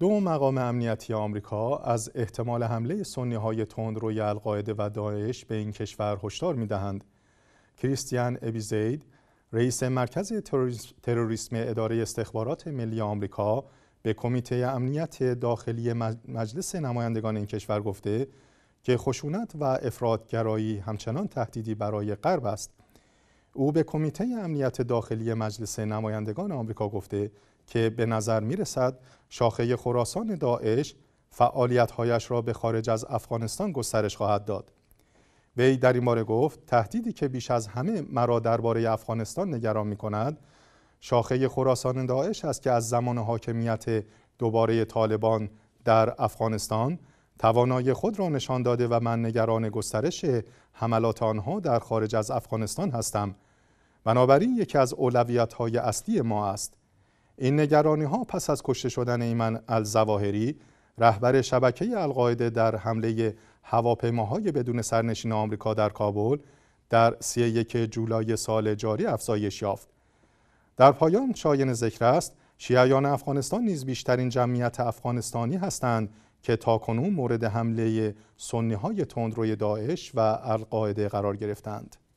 دو مقام امنیتی آمریکا از احتمال حمله سنی های تندروی القاعده و داعش به این کشور هشدار می دهند. کریستیان ابیزید رئیس مرکز تروریسم اداره استخبارات ملی آمریکا به کمیته امنیت داخلی مجلس نمایندگان این کشور گفته که خشونت و افرادگرایی همچنان تهدیدی برای غرب است او به کمیته امنیت داخلی مجلس نمایندگان آمریکا گفته که به نظر می رسد شاخه خراسان داعش فعالیتهایش را به خارج از افغانستان گسترش خواهد داد. وی در این گفت تهدیدی که بیش از همه مرا درباره افغانستان نگران می کند شاخه خراسان داعش است که از زمان حاکمیت دوباره طالبان در افغانستان توانایی خود را نشان داده و من نگران گسترش حملات آنها در خارج از افغانستان هستم بنابراین یکی از اولویت های اصلی ما است این نگرانی ها پس از کشته شدن ایمن الزواهری رهبر شبکه القاعده در حمله هواپیماهای بدون سرنشین آمریکا در کابل در 31 جولای سال جاری افزایش یافت در پایان شاین ذکر است شیعیان افغانستان نیز بیشترین جمعیت افغانستانی هستند که تاکنون مورد حمله سنی های تندروی داعش و القاعده قرار گرفتند